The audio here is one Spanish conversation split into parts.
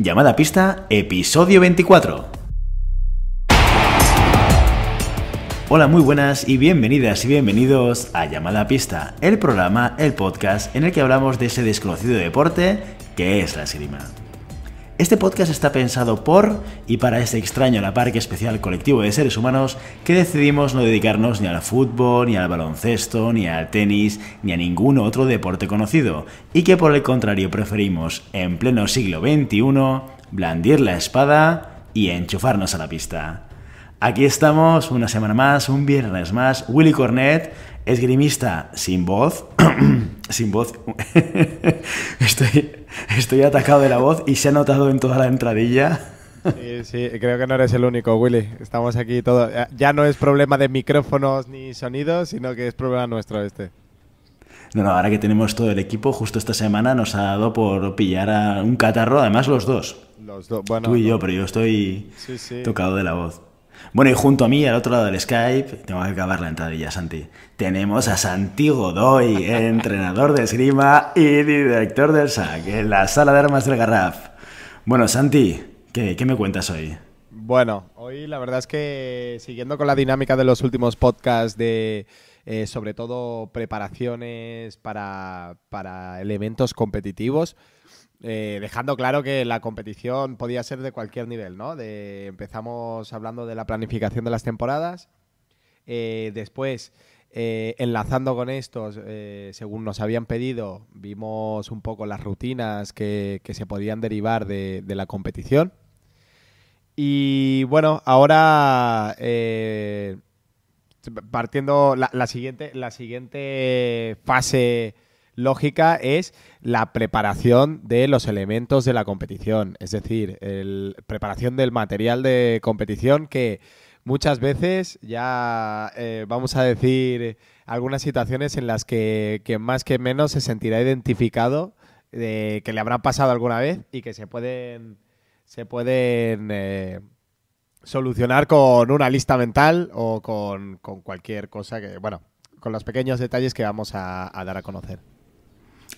Llamada Pista, episodio 24. Hola, muy buenas y bienvenidas y bienvenidos a Llamada Pista, el programa, el podcast en el que hablamos de ese desconocido deporte que es la esgrima. Este podcast está pensado por y para este extraño, la parque especial colectivo de seres humanos que decidimos no dedicarnos ni al fútbol, ni al baloncesto, ni al tenis, ni a ningún otro deporte conocido, y que por el contrario preferimos, en pleno siglo XXI, blandir la espada y enchufarnos a la pista. Aquí estamos, una semana más, un viernes más. Willy Cornet, esgrimista sin voz. sin voz. Estoy Estoy atacado de la voz y se ha notado en toda la entradilla. Sí, sí, creo que no eres el único, Willy. Estamos aquí todos. Eh, ya no es problema de micrófonos ni sonidos, sino que es problema nuestro este. No, no, ahora que tenemos todo el equipo, justo esta semana nos ha dado por pillar a un catarro, además los dos. Los dos, bueno. Tú y yo, pero yo estoy tocado de la voz. Bueno, y junto a mí, al otro lado del Skype, tengo que acabar la entradilla, Santi. Tenemos a Santi Godoy, entrenador de esgrima y director del SAC, en la sala de armas del Garraf. Bueno, Santi, ¿qué, me cuentas hoy? Bueno, hoy la verdad es que siguiendo con la dinámica de los últimos podcasts de, eh, sobre todo preparaciones para, para, elementos competitivos. Eh, dejando claro que la competición podía ser de cualquier nivel, ¿no? De, empezamos hablando de la planificación de las temporadas, eh, después eh, enlazando con esto, según nos habían pedido, vimos un poco las rutinas que, se podían derivar de, la competición. Y bueno, ahora partiendo siguiente, la siguiente fase lógica es la preparación de los elementos de la competición, es decir, la preparación del material de competición que muchas veces ya eh, vamos a decir algunas situaciones en las que, más que menos se sentirá identificado de eh, que le habrán pasado alguna vez y que se pueden se pueden eh, solucionar con una lista mental o con, cualquier cosa que bueno con los pequeños detalles que vamos a dar a conocer.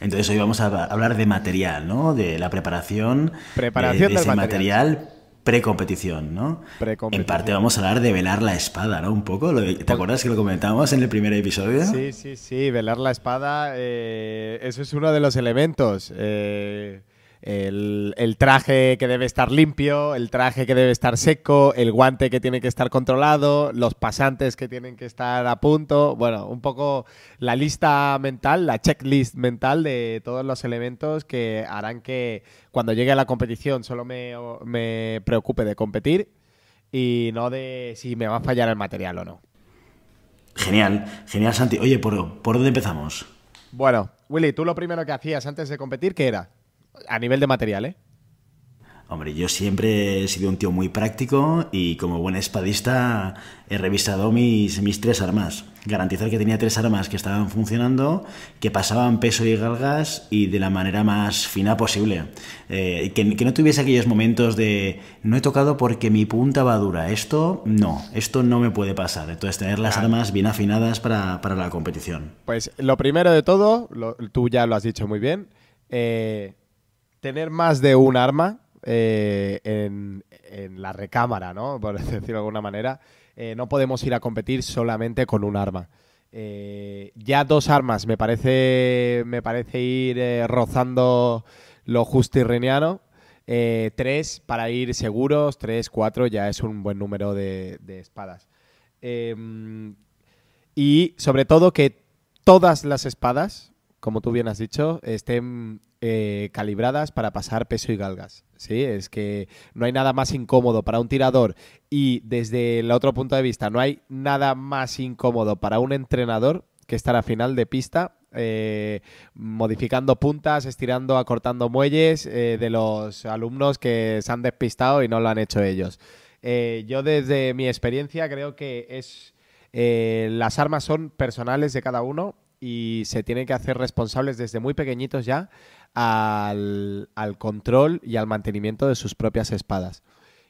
Entonces hoy vamos a hablar de material, ¿no? De la preparación, preparación eh, de, ese material, pre-competición, ¿no? en parte vamos a hablar de velar la espada, ¿no? Un poco, ¿te acuerdas que lo comentamos en el primer episodio? Sí, sí, sí, velar la espada, eh, eso es uno de los elementos. Eh, el, traje que debe estar limpio, el traje que debe estar seco, el guante que tiene que estar controlado, los pasantes que tienen que estar a punto. Bueno, un poco la lista mental, la checklist mental de todos los elementos que harán que cuando llegue a la competición solo me, preocupe de competir y no de si me va a fallar el material o no. Genial, genial Santi. Oye, ¿por, por dónde empezamos? Bueno, Willy, tú lo primero que hacías antes de competir, ¿qué era? A nivel de material, ¿eh? Hombre, yo siempre he sido un tío muy práctico y como buen espadista he revisado mis, mis tres armas. Garantizar que tenía tres armas que estaban funcionando, que pasaban peso y galgas y de la manera más fina posible. Eh, que, no tuviese aquellos momentos de no he tocado porque mi punta va dura. Esto no, esto no me puede pasar. Entonces tener las armas bien afinadas para, la competición. Pues lo primero de todo, tú ya lo has dicho muy bien. Eh, tener más de un arma eh, en, la recámara, ¿no? Por decirlo de alguna manera. Eh, no podemos ir a competir solamente con un arma. Eh, ya dos armas me parece, me parece ir rozando lo justo irreniano. tres para ir seguros, tres, cuatro ya es un buen número de espadas. Em, y sobre todo que todas las espadas, como tú bien has dicho, estén eh, calibradas para pasar peso y galgas. Sí, es que no hay nada más incómodo para un tirador y desde el otro punto de vista no hay nada más incómodo para un entrenador que estar a final de pista eh, modificando puntas, estirando, acortando muelles eh, de los alumnos que se han despistado y no lo han hecho ellos. yo desde mi experiencia creo que es las armas son personales de cada uno y se tienen que hacer responsables desde muy pequeñitos ya al, control y al mantenimiento de sus propias espadas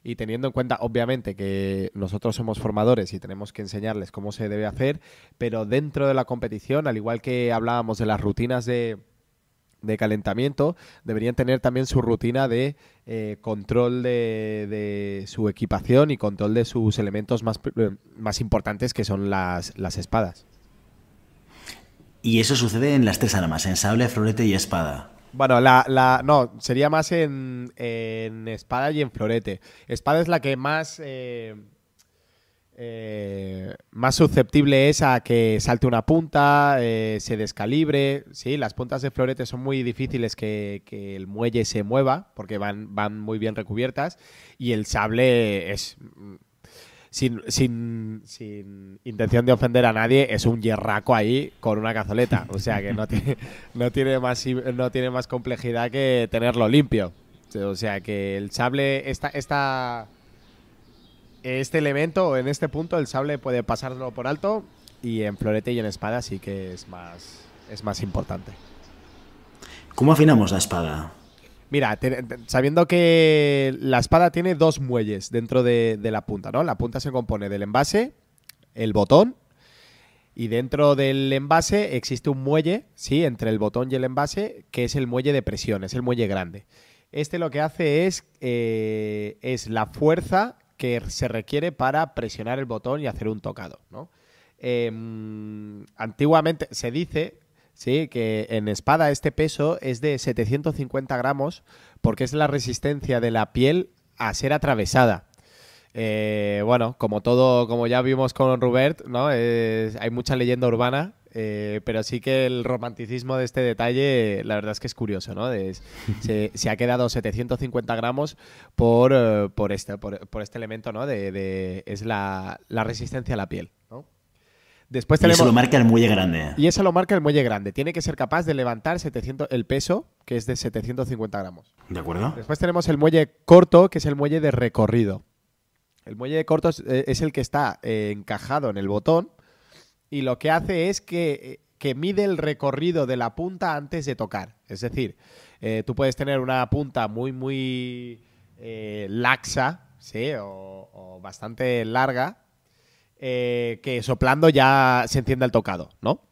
y teniendo en cuenta, obviamente, que nosotros somos formadores y tenemos que enseñarles cómo se debe hacer, pero dentro de la competición, al igual que hablábamos de las rutinas de, de calentamiento, deberían tener también su rutina de eh, control de, su equipación y control de sus elementos más, eh, más importantes, que son las, las espadas. Y eso sucede en las tres armas, en sable, florete y espada. Bueno, la, no, sería más en, espada y en florete. Espada es la que más, eh, eh, más susceptible es a que salte una punta, eh, se descalibre. Sí, las puntas de florete son muy difíciles que, el muelle se mueva porque van, van muy bien recubiertas. Y el sable es sin, sin, intención de ofender a nadie, es un hierraco ahí con una cazoleta. O sea que no tiene, no tiene, más, no tiene más complejidad que tenerlo limpio. O sea que el sable, esta, esta, este elemento, en este punto, el sable puede pasarlo por alto y en florete y en espada sí que es más, es más importante. ¿Cómo afinamos la espada? Mira, sabiendo que la espada tiene dos muelles dentro de, la punta, ¿no? La punta se compone del envase, el botón, y dentro del envase existe un muelle, ¿sí? Entre el botón y el envase, que es el muelle de presión, es el muelle grande. Este lo que hace es, eh, es la fuerza que se requiere para presionar el botón y hacer un tocado, ¿no? Em, antiguamente se dice Sí, que en espada este peso es de 750 gramos porque es la resistencia de la piel a ser atravesada. Eh, bueno, como todo, como ya vimos con Rubert, ¿no? hay mucha leyenda urbana, eh, pero sí que el romanticismo de este detalle, la verdad es que es curioso, ¿no? se, ha quedado 750 gramos por, eh, por, este, por, este elemento, ¿no? De, es la, la resistencia a la piel, ¿no? tenemos, eso lo marca el muelle grande. Y eso lo marca el muelle grande. Tiene que ser capaz de levantar 700, el peso, que es de 750 gramos. ¿De acuerdo? Después tenemos el muelle corto, que es el muelle de recorrido. El muelle de corto eh, es, el que está eh, encajado en el botón y lo que hace es eh, que, mide el recorrido de la punta antes de tocar. Es decir, tú puedes tener una punta muy, muy laxa, ¿sí? o bastante larga, eh, que soplando ya se encienda el tocado, ¿no?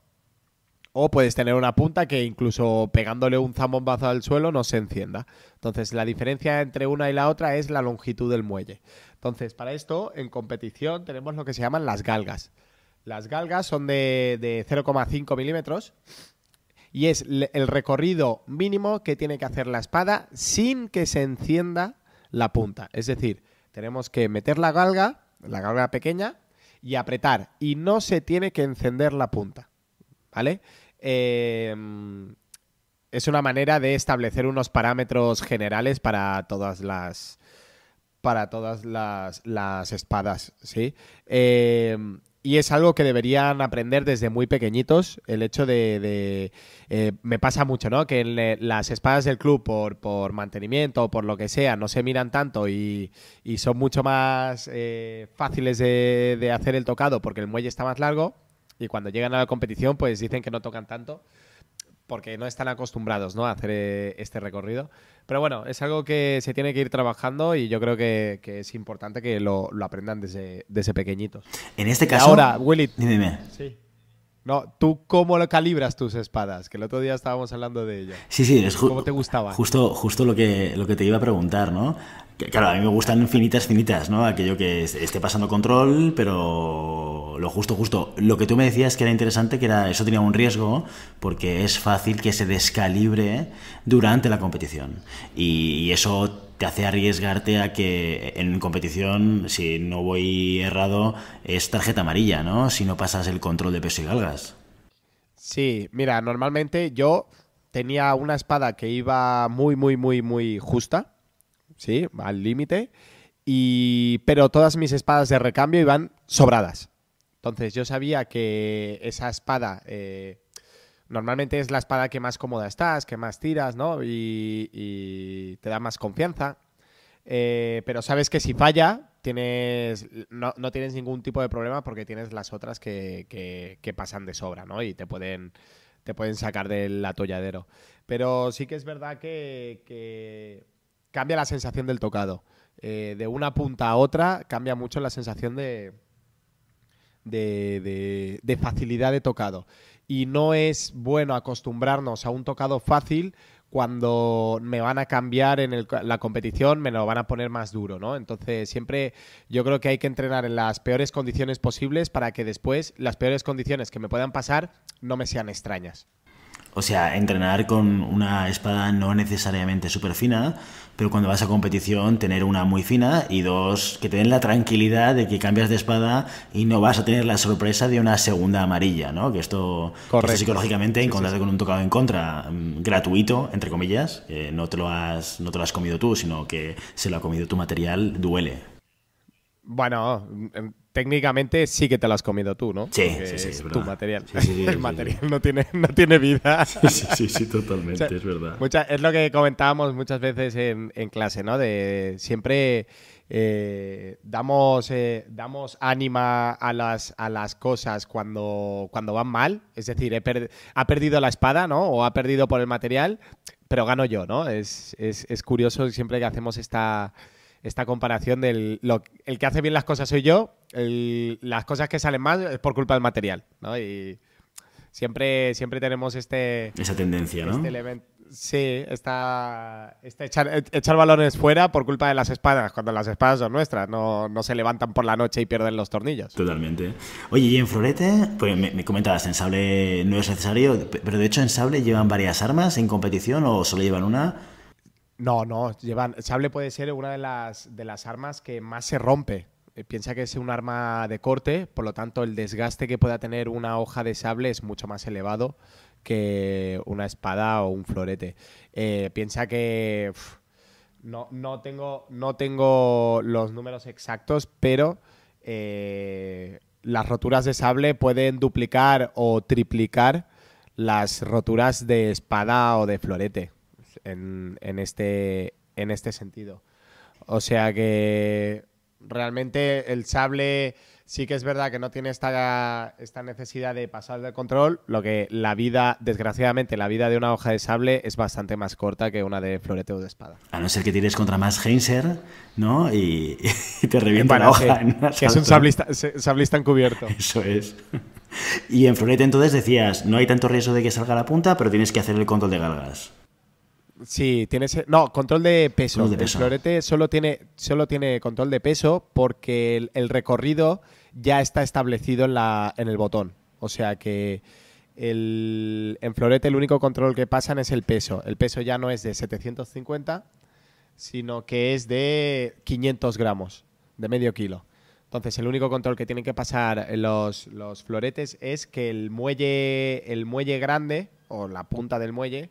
O puedes tener una punta que incluso pegándole un zambombazo al suelo no se encienda. Entonces, la diferencia entre una y la otra es la longitud del muelle. Entonces, para esto, en competición tenemos lo que se llaman las galgas. Las galgas son de, de 0,5 milímetros y es el recorrido mínimo que tiene que hacer la espada sin que se encienda la punta. Es decir, tenemos que meter la galga, la galga pequeña, y apretar. Y no se tiene que encender la punta. ¿Vale? Em, es una manera de establecer unos parámetros generales para todas las. Para todas las, las espadas, ¿sí? Em, y es algo que deberían aprender desde muy pequeñitos, el hecho de... Eh, me pasa mucho, ¿no? Que las espadas del club, por, por, mantenimiento o por lo que sea, no se miran tanto y, son mucho más eh, fáciles de, de hacer el tocado porque el muelle está más largo y cuando llegan a la competición pues dicen que no tocan tanto porque no están acostumbrados ¿no? a hacer eh, este recorrido. Pero bueno, es algo que se tiene que ir trabajando y yo creo que, es importante que lo, aprendan desde, desde, pequeñitos. En este eh, caso. ahora, Willy. Dime, dime. Sí. No, ¿tú cómo calibras tus espadas? Que el otro día estábamos hablando de ello. Sí, sí, es ¿Cómo te gustaba? Justo, justo lo, que, lo que te iba a preguntar, ¿no? Que, claro, a mí me gustan finitas, finitas, ¿no? Aquello que esté pasando control, pero lo, justo, justo. Lo que tú me decías que era interesante, que era eso tenía un riesgo, porque es fácil que se descalibre durante la competición. Y, eso te hace arriesgarte a que en competición, si no voy errado, es tarjeta amarilla, ¿no? Si no pasas el control de peso y galgas. Sí, mira, normalmente yo tenía una espada que iba muy, muy, muy, muy justa, ¿sí? Al límite. Y... Pero todas mis espadas de recambio iban sobradas. Entonces yo sabía que esa espada... Eh, normalmente es la espada que más cómoda estás, que más tiras, ¿no? Y, te da más confianza. Eh, pero sabes que si falla, tienes, no, tienes ningún tipo de problema porque tienes las otras que, pasan de sobra, ¿no? Y te pueden, te pueden sacar del atolladero. Pero sí que es verdad que, cambia la sensación del tocado. Eh, de una punta a otra cambia mucho la sensación de, de, facilidad de tocado. Y no es bueno acostumbrarnos a un tocado fácil cuando me van a cambiar en la competición, me lo van a poner más duro, ¿no? Entonces, siempre yo creo que hay que entrenar en las peores condiciones posibles para que después las peores condiciones que me puedan pasar no me sean extrañas. O sea, entrenar con una espada no necesariamente súper fina, pero cuando vas a competición tener una muy fina y dos, que te den la tranquilidad de que cambias de espada y no vas a tener la sorpresa de una segunda amarilla, ¿no? Que esto, psicológicamente, encontrarte con un tocado en contra mm, gratuito, entre comillas, eh, no te, lo has, no te lo has comido tú, sino que se lo ha comido tu material, duele. Bueno, técnicamente sí que te lo has comido tú, ¿no? Sí, sí, sí. Es, tu material. el material no, tiene, no tiene vida. Sí, sí, sí, totalmente, es verdad. es lo que comentábamos muchas veces en, clase, ¿no? De siempre. Eh, damos, eh, damos ánima a las, a las cosas cuando, cuando van mal. Es decir, ha perdido la espada, ¿no? O ha perdido por el material, pero gano yo, ¿no? Es, es, es curioso siempre que hacemos esta, esta comparación del el que hace bien las cosas soy yo, las cosas que salen mal es por culpa del material, ¿no? Y siempre, siempre tenemos este... Esa tendencia, ¿no? Este sí, está… Este echar, balones fuera por culpa de las espadas, cuando las espadas son nuestras, no, se levantan por la noche y pierden los tornillos. Totalmente. Oye, y en Florete, pues me, me, comentabas, en sable no es necesario, pero de hecho en sable llevan varias armas en competición o solo llevan una. No, no, llevan. Sable puede ser una de las, de las armas que más se rompe. Eh, piensa que es un arma de corte, por lo tanto, el desgaste que pueda tener una hoja de sable es mucho más elevado que una espada o un florete. Eh, piensa que. no, no, tengo, no tengo los números exactos, pero. Eh, las roturas de sable pueden duplicar o triplicar las roturas de espada o de florete en, este, en este sentido. O sea que realmente el sable sí que es verdad que no tiene esta, necesidad de pasar del control, lo que la vida, desgraciadamente, la vida de una hoja de sable es bastante más corta que una de florete o de espada. A no ser que tires contra más Heinzer, ¿no? Y, te revienta la hoja. Que, es un sablista, sablista encubierto. Eso es. Y en florete entonces decías, no hay tanto riesgo de que salga la punta, pero tienes que hacer el control de galgas. Sí, tienes. No, control de peso. El florete solo tiene, solo tiene control de peso porque el, recorrido ya está establecido en, el botón. O sea que en florete el único control que pasan es el peso. El peso ya no es de 750, sino que es de 500 gramos, de medio kilo. Entonces, el único control que tienen que pasar los, los floretes es que el muelle, el muelle grande, o la punta del muelle,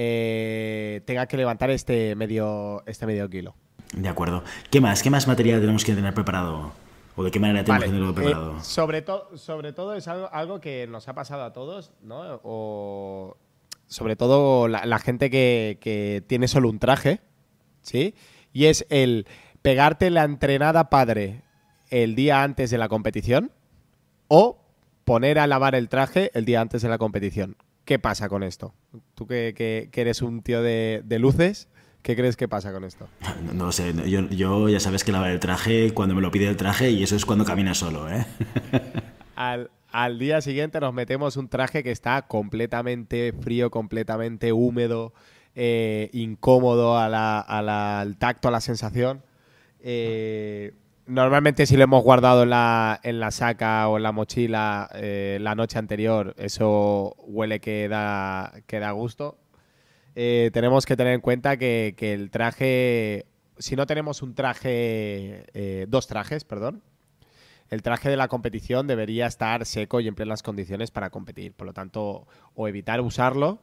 eh, tenga que levantar este medio, este medio kilo. De acuerdo. ¿Qué más? ¿Qué más material tenemos que tener preparado? ¿O de qué manera tenemos que tenerlo eh, preparado? sobre, sobre todo es algo, algo, que nos ha pasado a todos, ¿no? sobre todo la, gente que, que, tiene solo un traje, ¿sí? Y es el pegarte la entrenada padre el día antes de la competición o poner a lavar el traje el día antes de la competición. ¿Qué pasa con esto? Tú que, eres un tío de, luces, ¿Qué crees que pasa con esto? No, sé, yo, ya sabes que lava el traje cuando me lo pide el traje y eso es cuando camina solo, ¿eh? al, día siguiente nos metemos un traje que está completamente frío, completamente húmedo, eh, incómodo al tacto, a la sensación. Eh, Normalmente si lo hemos guardado en la, saca o en la mochila eh, la noche anterior, eso huele que da, que da gusto. Eh, tenemos que tener en cuenta que, el traje, si no tenemos un traje, eh, dos trajes, perdón, el traje de la competición debería estar seco y en plenas condiciones para competir. Por lo tanto, o evitar usarlo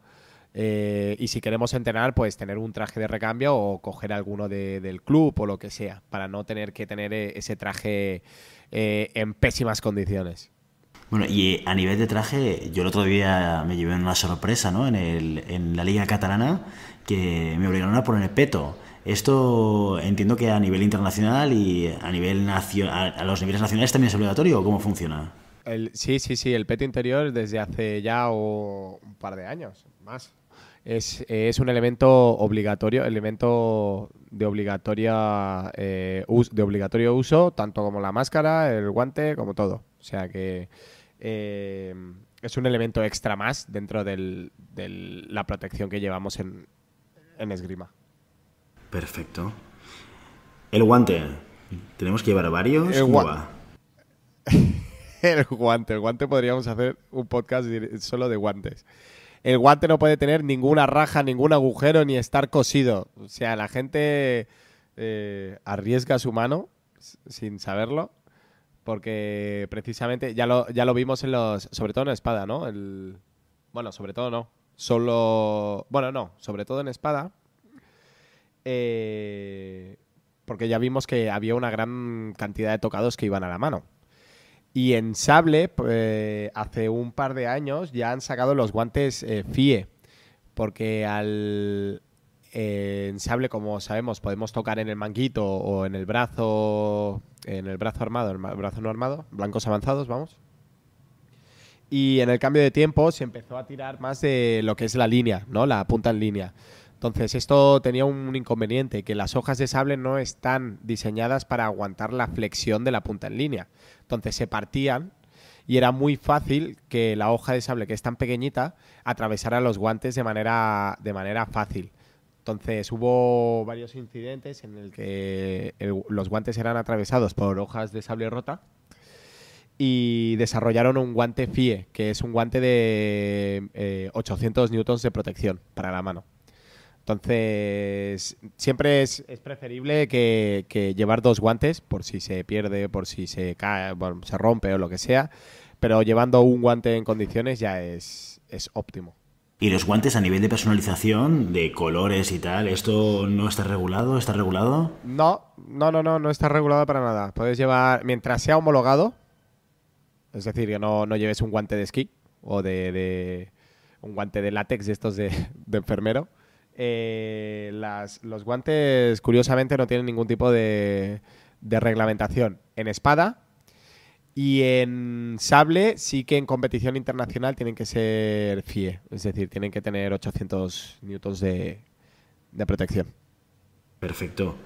eh, y si queremos entrenar, pues tener un traje de recambio o coger alguno del club o lo que sea, para no tener que tener eh, ese traje eh, en pésimas condiciones. Bueno, y a nivel de traje, yo el otro día me llevé una sorpresa, En, la Liga Catalana, que me obligaron a poner el peto. Esto entiendo que a nivel internacional y a nivel a los niveles nacionales también es obligatorio, cómo funciona? sí, sí, sí, el peto interior desde hace ya oh, un par de años, más. Es, un elemento obligatorio, elemento de obligatoria eh, de obligatorio uso, tanto como la máscara, el guante, como todo. O sea que eh, es un elemento extra más dentro de la protección que llevamos en, en esgrima. Perfecto. El guante. ¿Tenemos que llevar varios? el guante. El guante podríamos hacer un podcast solo de guantes el guante no puede tener ninguna raja, ningún agujero, ni estar cosido. O sea, la gente eh, arriesga su mano sin saberlo, porque precisamente ya lo, ya lo vimos en los, sobre todo en espada, ¿no? El, bueno, sobre todo no, solo, bueno, no, sobre todo en espada, eh, porque ya vimos que había una gran cantidad de tocados que iban a la mano. Y en Sable, eh, hace un par de años, ya han sacado los guantes eh, FIE, porque al, eh, en sable, como sabemos, podemos tocar en el manguito o en el brazo, en el brazo armado, el brazo no armado, blancos avanzados, vamos. Y en el cambio de tiempo se empezó a tirar más de lo que es la línea, ¿no? La punta en línea. Entonces, esto tenía un inconveniente, que las hojas de sable no están diseñadas para aguantar la flexión de la punta en línea. Entonces se partían y era muy fácil que la hoja de sable, que es tan pequeñita, atravesara los guantes de manera, de manera fácil. Entonces hubo varios incidentes en el que los guantes eran atravesados por hojas de sable rota y desarrollaron un guante FIE, que es un guante de 800 eh, newtons de protección para la mano. Entonces, siempre es, preferible que, llevar dos guantes por si se pierde, por si se cae, se rompe o lo que sea. Pero llevando un guante en condiciones ya es, óptimo. Y los guantes a nivel de personalización, de colores y tal, ¿esto no está regulado? ¿Está regulado? No, no, no, no, no está regulado para nada. Puedes llevar, mientras sea homologado, es decir, que no, no lleves un guante de ski o de, un guante de látex de estos de enfermero, eh, los guantes curiosamente no tienen ningún tipo de, reglamentación en espada y en sable sí que en competición internacional tienen que ser FIE, es decir, tienen que tener 800 newtons de, protección. Perfecto.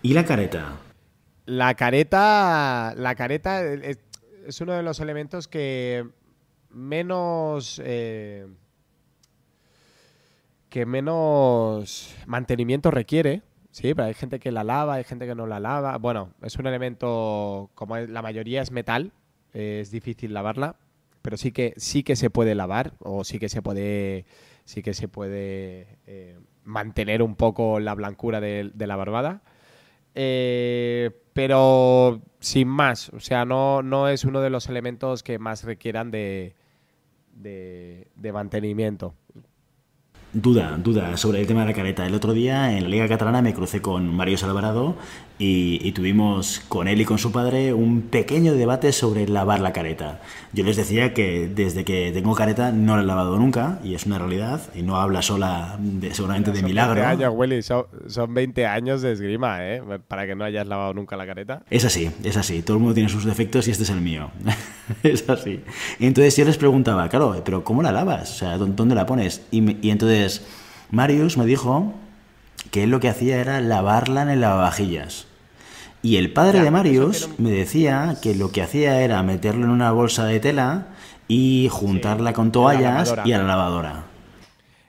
¿Y la careta? La careta, la careta es, uno de los elementos que menos... Eh, que menos mantenimiento requiere. Sí, pero hay gente que la lava, hay gente que no la lava. Bueno, es un elemento, como la mayoría es metal, es difícil lavarla, pero sí que, sí que se puede lavar o sí que se puede, sí que se puede eh, mantener un poco la blancura de, la barbada. Eh, pero sin más, o sea, no, no es uno de los elementos que más requieran de, de mantenimiento. Duda, duda sobre el tema de la careta. El otro día en la Liga Catalana me crucé con Mario Salvarado y, tuvimos con él y con su padre un pequeño debate sobre lavar la careta. Yo les decía que desde que tengo careta no la he lavado nunca y es una realidad y no habla sola de, seguramente de milagro. 20 años, Willy, son, 20 años de esgrima, ¿eh? Para que no hayas lavado nunca la careta. Es así, es así. Todo el mundo tiene sus defectos y este es el mío. es así. Y entonces yo les preguntaba, claro, pero ¿cómo la lavas? O sea, ¿dónde la pones? y, y entonces Marius me dijo que lo que hacía era lavarla en el lavavajillas. Y el padre de Marius me decía que lo que hacía era meterlo en una bolsa de tela y juntarla con toallas y a la lavadora.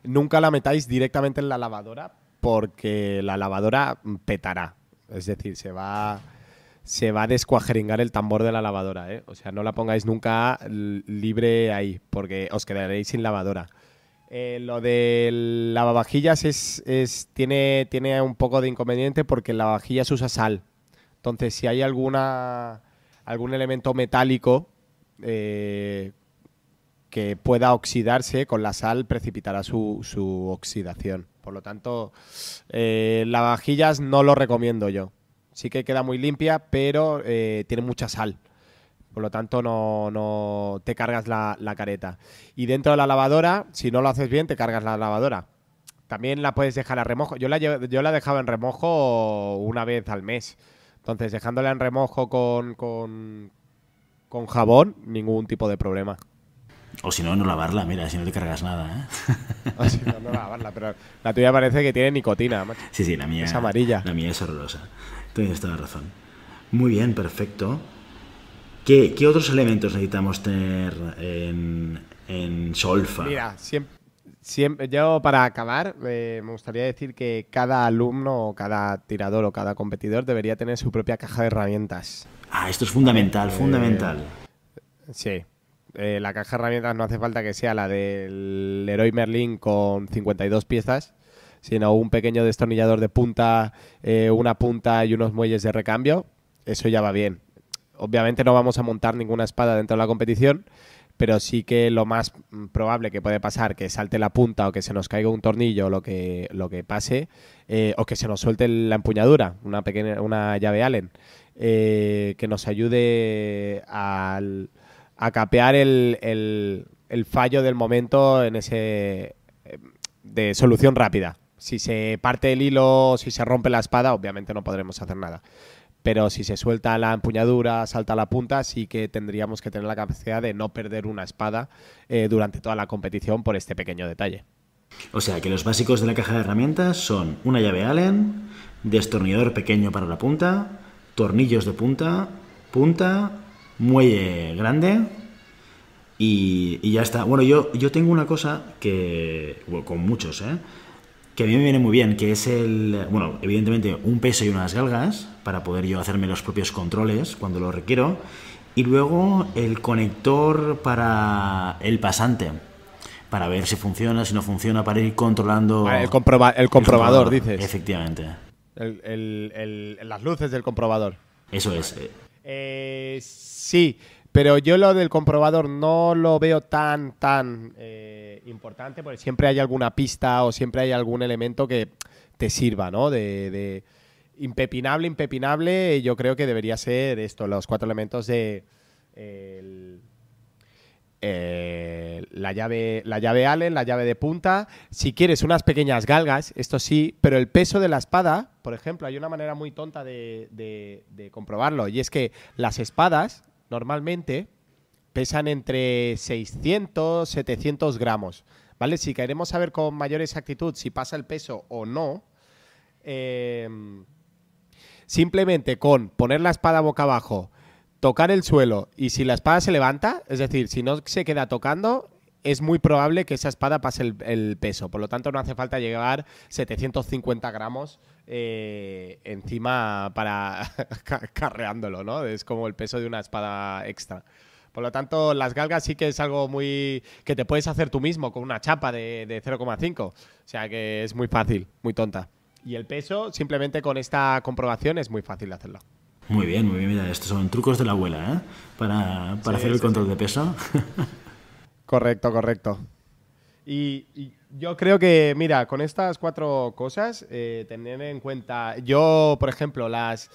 Nunca la metáis directamente en la lavadora porque la lavadora petará. Es decir, se va, se va a descuajeringar el tambor de la lavadora. ¿eh? O sea, no la pongáis nunca libre ahí porque os quedaréis sin lavadora. Eh, lo de lavavajillas es, tiene, un poco de inconveniente porque la lavavajillas usa sal. Entonces, si hay alguna, algún elemento metálico eh, que pueda oxidarse con la sal, precipitará su, su oxidación. Por lo tanto, eh, lavavajillas no lo recomiendo yo. Sí que queda muy limpia, pero eh, tiene mucha sal. Por lo tanto, no, te cargas la, careta. Y dentro de la lavadora, si no lo haces bien, te cargas la lavadora. También la puedes dejar a remojo. Yo la, yo la dejaba en remojo una vez al mes. Entonces, dejándola en remojo con, con, jabón, ningún tipo de problema. O si no, no lavarla, mira, si no te cargas nada. ¿eh? O si no, no lavarla, pero la tuya parece que tiene nicotina, Sí, sí, la mía. Es amarilla. La mía es horrorosa. Tienes toda razón. Muy bien, perfecto. ¿Qué, otros elementos necesitamos tener en, Solfa? Mira, siempre, siempre, yo para acabar eh, me gustaría decir que cada alumno o cada tirador o cada competidor debería tener su propia caja de herramientas. Ah, esto es fundamental, eh, fundamental. Sí, eh, la caja de herramientas no hace falta que sea la del Heroi Merlin con 52 piezas, sino un pequeño destornillador de punta, una punta y unos muelles de recambio. Eso ya va bien. Obviamente no vamos a montar ninguna espada dentro de la competición, pero sí que lo más mm, probable que puede pasar, que salte la punta o que se nos caiga un tornillo o lo que, lo que pase, eh, o que se nos suelte la empuñadura, una, pequeña, una llave Allen, eh, que nos ayude a capear el, el, fallo del momento en ese eh, de solución rápida. Si se parte el hilo si se rompe la espada, obviamente no podremos hacer nada pero si se suelta la empuñadura, salta la punta, sí que tendríamos que tener la capacidad de no perder una espada eh, durante toda la competición por este pequeño detalle. O sea que los básicos de la caja de herramientas son una llave Allen, destornillador pequeño para la punta, tornillos de punta, punta, muelle grande y, ya está. Bueno, yo, yo tengo una cosa que, con muchos, ¿eh? que a mí me viene muy bien, que es el, bueno, evidentemente un peso y unas galgas para poder yo hacerme los propios controles cuando lo requiero. Y luego el conector para el pasante, para ver si funciona, si no funciona, para ir controlando... el, comprobador, dices. Efectivamente. las luces del comprobador. Eso es. Eh, sí. Pero yo lo del comprobador no lo veo tan, tan eh, importante, porque siempre hay alguna pista o siempre hay algún elemento que te sirva, ¿no? De, impepinable, impepinable, yo creo que debería ser esto, los cuatro elementos de eh, la, llave, la llave Allen, la llave de punta, si quieres unas pequeñas galgas, esto sí, pero el peso de la espada, por ejemplo, hay una manera muy tonta de comprobarlo, y es que las espadas normalmente pesan entre 600, 700 gramos. ¿Vale? Si queremos saber con mayor exactitud si pasa el peso o no, eh, simplemente con poner la espada boca abajo, tocar el suelo y si la espada se levanta, es decir, si no se queda tocando, es muy probable que esa espada pase el, el peso. Por lo tanto, no hace falta llegar 750 gramos eh, encima para carreándolo, ¿no? Es como el peso de una espada extra. Por lo tanto, las galgas sí que es algo muy que te puedes hacer tú mismo con una chapa de, 0,5. O sea que es muy fácil, muy tonta. Y el peso, simplemente con esta comprobación, es muy fácil de hacerlo. Muy bien, muy bien. Mira, estos son trucos de la abuela, ¿eh? Para, hacer el control de peso. correcto, correcto. y, yo creo que, mira, con estas cuatro cosas, eh, tener en cuenta, yo, por ejemplo, las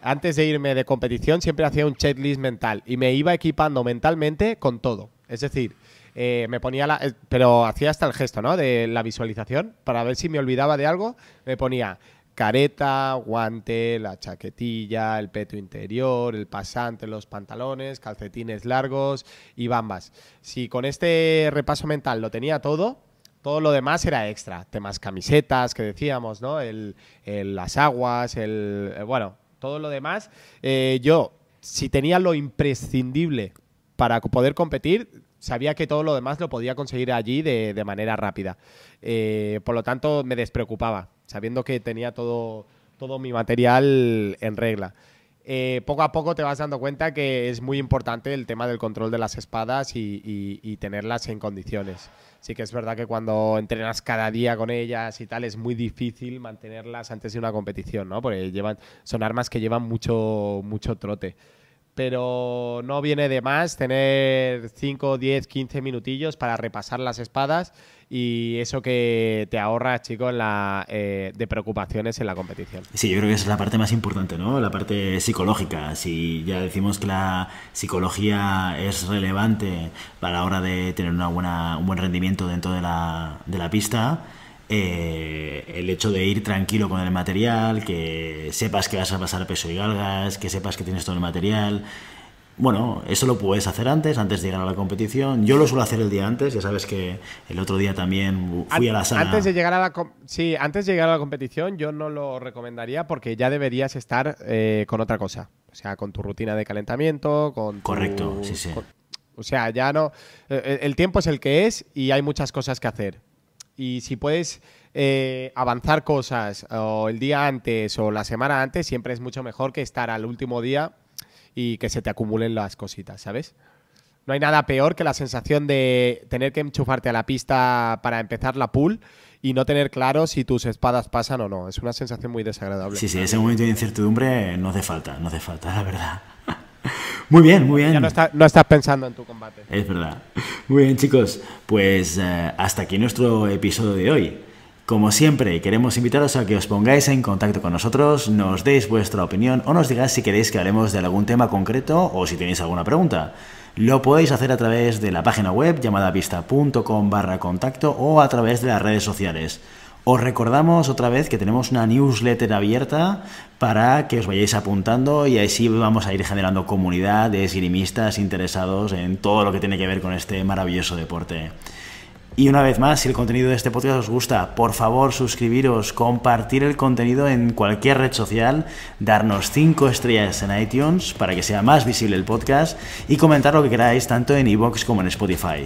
antes de irme de competición siempre hacía un checklist mental y me iba equipando mentalmente con todo. Es decir, eh, me ponía la. Eh, pero hacía hasta el gesto, ¿no? De la visualización, para ver si me olvidaba de algo, me ponía careta, guante, la chaquetilla, el peto interior, el pasante, los pantalones, calcetines largos y bambas. Si con este repaso mental lo tenía todo, todo lo demás era extra. Temas camisetas que decíamos, ¿no? El, las aguas, el. Eh, bueno, todo lo demás. Eh, yo, si tenía lo imprescindible para poder competir, sabía que todo lo demás lo podía conseguir allí de, manera rápida. Eh, por lo tanto, me despreocupaba, sabiendo que tenía todo, todo mi material en regla. Eh, poco a poco te vas dando cuenta que es muy importante el tema del control de las espadas y, tenerlas en condiciones. Sí que es verdad que cuando entrenas cada día con ellas y tal, es muy difícil mantenerlas antes de una competición, Porque llevan, son armas que llevan mucho, mucho trote pero no viene de más tener 5, 10, 15 minutillos para repasar las espadas y eso que te ahorra, chicos, eh, de preocupaciones en la competición. Sí, yo creo que esa es la parte más importante, ¿no? La parte psicológica. Si ya decimos que la psicología es relevante para la hora de tener una buena, un buen rendimiento dentro de la, de la pista, eh, el hecho de ir tranquilo con el material, que sepas que vas a pasar peso y galgas, que sepas que tienes todo el material. Bueno, eso lo puedes hacer antes, antes de llegar a la competición. Yo lo suelo hacer el día antes, ya sabes que el otro día también fui a la sala. Antes de llegar a la, antes llegar a la competición yo no lo recomendaría porque ya deberías estar eh, con otra cosa. O sea, con tu rutina de calentamiento, con... Correcto, sí, sí. o sea, ya no... Eh, el tiempo es el que es y hay muchas cosas que hacer. Y si puedes eh, avanzar cosas o el día antes o la semana antes, siempre es mucho mejor que estar al último día y que se te acumulen las cositas, ¿sabes? No hay nada peor que la sensación de tener que enchufarte a la pista para empezar la pool y no tener claro si tus espadas pasan o no. Es una sensación muy desagradable. Sí, sí, ese momento de incertidumbre no hace falta, no hace falta, la verdad. Muy bien, muy bien. Ya no, estás pensando en tu combate. Es verdad. Muy bien, chicos. Pues eh, hasta aquí nuestro episodio de hoy. Como siempre, queremos invitaros a que os pongáis en contacto con nosotros, nos deis vuestra opinión o nos digáis si queréis que hablemos de algún tema concreto o si tenéis alguna pregunta. Lo podéis hacer a través de la página web llamada vista.com barra contacto o a través de las redes sociales. Os recordamos otra vez que tenemos una newsletter abierta para que os vayáis apuntando y así vamos a ir generando comunidad de esgrimistas interesados en todo lo que tiene que ver con este maravilloso deporte. Y una vez más, si el contenido de este podcast os gusta, por favor suscribiros, compartir el contenido en cualquier red social, darnos 5 estrellas en iTunes para que sea más visible el podcast y comentar lo que queráis tanto en iVoox como en Spotify.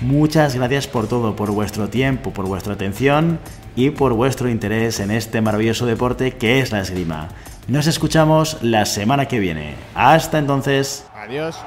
Muchas gracias por todo, por vuestro tiempo, por vuestra atención y por vuestro interés en este maravilloso deporte que es la esgrima. Nos escuchamos la semana que viene. Hasta entonces. Adiós.